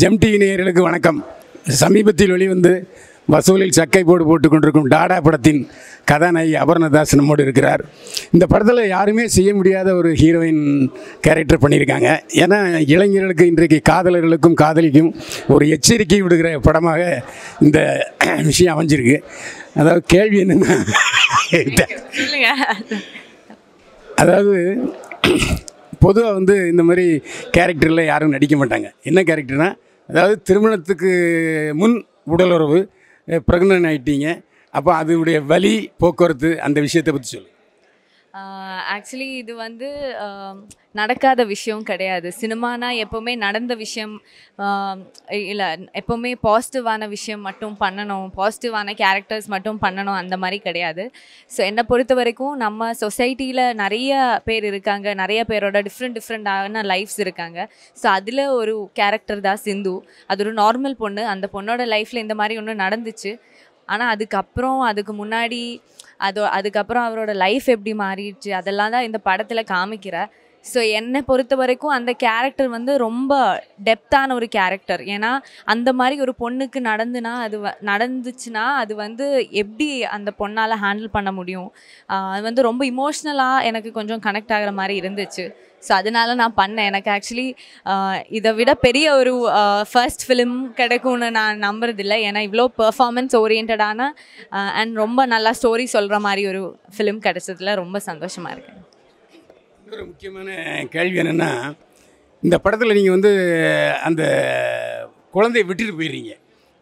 ஜெம்டி இணையர்களுக்கு வணக்கம் சமீபத்தில் வெளிவந்து வசூலில் சக்கை போடு போட்டு கொண்டிருக்கும் டாடா படத்தின் கதாநாயகி அபர்ணதாஸ் நம்மோடு இருக்கிறார் இந்த படத்தில் யாருமே செய்ய முடியாத ஒரு ஹீரோயின் கேரக்டர் பண்ணியிருக்காங்க ஏன்னா இளைஞர்களுக்கு இன்றைக்கு காதலர்களுக்கும் காதலிக்கும் ஒரு எச்சரிக்கை விடுகிற படமாக இந்த விஷயம் அமைஞ்சிருக்கு அதாவது கேள்வி என்னென்ன அதாவது பொதுவாக வந்து இந்த மாதிரி கேரக்டரில் யாரும் நடிக்க மாட்டாங்க என்ன கேரக்டர்னா அதாவது திருமணத்துக்கு முன் உடலுறவு பிரகனன் ஆகிட்டீங்க அப்போ அதனுடைய வழி போக்குவரத்து அந்த விஷயத்தை பற்றி சொல்லு ஆக்சுவலி இது வந்து நடக்காத விஷயம் கிடையாது சினிமானா எப்போவுமே நடந்த விஷயம் இல்லை எப்போவுமே பாசிட்டிவான விஷயம் மட்டும் பண்ணணும் பாசிட்டிவான கேரக்டர்ஸ் மட்டும் பண்ணணும் அந்த மாதிரி கிடையாது ஸோ என்னை பொறுத்த வரைக்கும் நம்ம சொசைட்டியில் நிறைய பேர் இருக்காங்க நிறைய பேரோட டிஃப்ரெண்ட் டிஃப்ரெண்டான லைஃப்ஸ் இருக்காங்க ஸோ அதில் ஒரு கேரக்டர் தான் சிந்து அது ஒரு நார்மல் பொண்ணு அந்த பொண்ணோட லைஃப்பில் இந்த மாதிரி ஒன்று நடந்துச்சு ஆனால் அதுக்கப்புறம் அதுக்கு முன்னாடி அது அதுக்கப்புறம் அவரோட லைஃப் எப்படி மாறிடுச்சு அதெல்லாம் தான் இந்த படத்தில் காமிக்கிற ஸோ என்னை பொறுத்த வரைக்கும் அந்த கேரக்டர் வந்து ரொம்ப டெப்த்தான ஒரு கேரக்டர் ஏன்னா அந்த மாதிரி ஒரு பொண்ணுக்கு நடந்துனா அது நடந்துச்சுன்னா அது வந்து எப்படி அந்த பொண்ணால் ஹேண்டில் பண்ண முடியும் அது வந்து ரொம்ப இமோஷ்னலாக எனக்கு கொஞ்சம் கனெக்ட் ஆகிற மாதிரி இருந்துச்சு ஸோ அதனால நான் பண்ணேன் எனக்கு ஆக்சுவலி இதை விட பெரிய ஒரு ஃபர்ஸ்ட் ஃபிலிம் கிடைக்கும்னு நான் நம்புறதில்லை ஏன்னா இவ்வளோ பெர்ஃபார்மன்ஸ் ஓரியன்டான அண்ட் ரொம்ப நல்லா ஸ்டோரி சொல்கிற மாதிரி ஒரு ஃபிலிம் கிடைச்சதுல ரொம்ப சந்தோஷமாக இருக்கேன் இன்னொரு முக்கியமான கேள்வி என்னென்னா இந்த படத்தில் நீங்கள் வந்து அந்த குழந்தைய விட்டுட்டு போயிடுறீங்க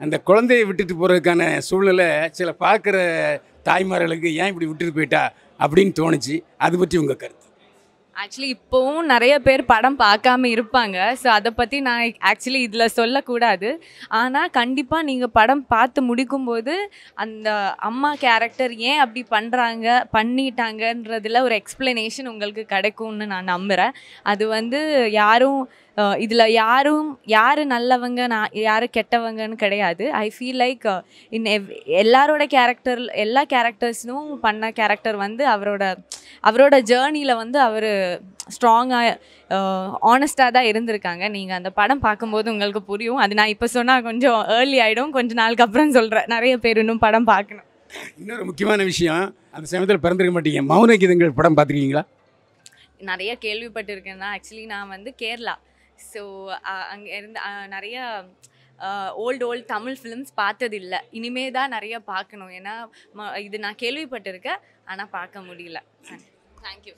அந்த குழந்தைய விட்டுட்டு போகிறதுக்கான சூழ்நிலை சில பார்க்குற தாய்மார்களுக்கு ஏன் இப்படி விட்டுட்டு போயிட்டா அப்படின்னு தோணுச்சு அது பற்றி உங்கள் கருத்து ஆக்சுவலி இப்போவும் நிறைய பேர் படம் பார்க்காம இருப்பாங்க ஸோ அதை பற்றி நான் ஆக்சுவலி இதில் சொல்லக்கூடாது ஆனால் கண்டிப்பாக நீங்கள் படம் பார்த்து முடிக்கும்போது அந்த அம்மா கேரக்டர் ஏன் அப்படி பண்ணுறாங்க பண்ணிட்டாங்கன்றதில் ஒரு எக்ஸ்பிளனேஷன் உங்களுக்கு கிடைக்கும்னு நான் நம்புகிறேன் அது வந்து யாரும் இதில் யாரும் யார் நல்லவங்க நான் யார் கெட்டவங்கன்னு கிடையாது ஐ ஃபீல் லைக் இன் எவ் எல்லாரோட கேரக்டர் எல்லா கேரக்டர்ஸ்னும் பண்ண கேரக்டர் வந்து அவரோட அவரோட ஜேர்னியில் வந்து அவர் ஸ்ட்ராங்காக ஆனஸ்டாக தான் இருந்திருக்காங்க நீங்கள் அந்த படம் பார்க்கும்போது உங்களுக்கு புரியும் அது நான் இப்போ சொன்னால் கொஞ்சம் ஏர்லி ஆகிடும் கொஞ்ச நாளுக்கு அப்புறம் சொல்கிறேன் நிறைய பேர் இன்னும் படம் பார்க்கணும் இன்னொரு முக்கியமான விஷயம் அந்த சமயத்தில் பிறந்திருக்க மாட்டீங்க மௌன கீதங்கள் படம் பார்த்துருக்கீங்களா நிறைய கேள்விப்பட்டிருக்கேன் தான் ஆக்சுவலி நான் வந்து கேரளா ஸோ அங்கே இருந்து நிறையா ஓல்டு ஓல்டு தமிழ் ஃபிலிம்ஸ் இல்லை இனிமே தான் நிறைய பார்க்கணும் ஏன்னா இது நான் கேள்விப்பட்டிருக்கேன் ஆனால் பார்க்க முடியல தேங்க்யூ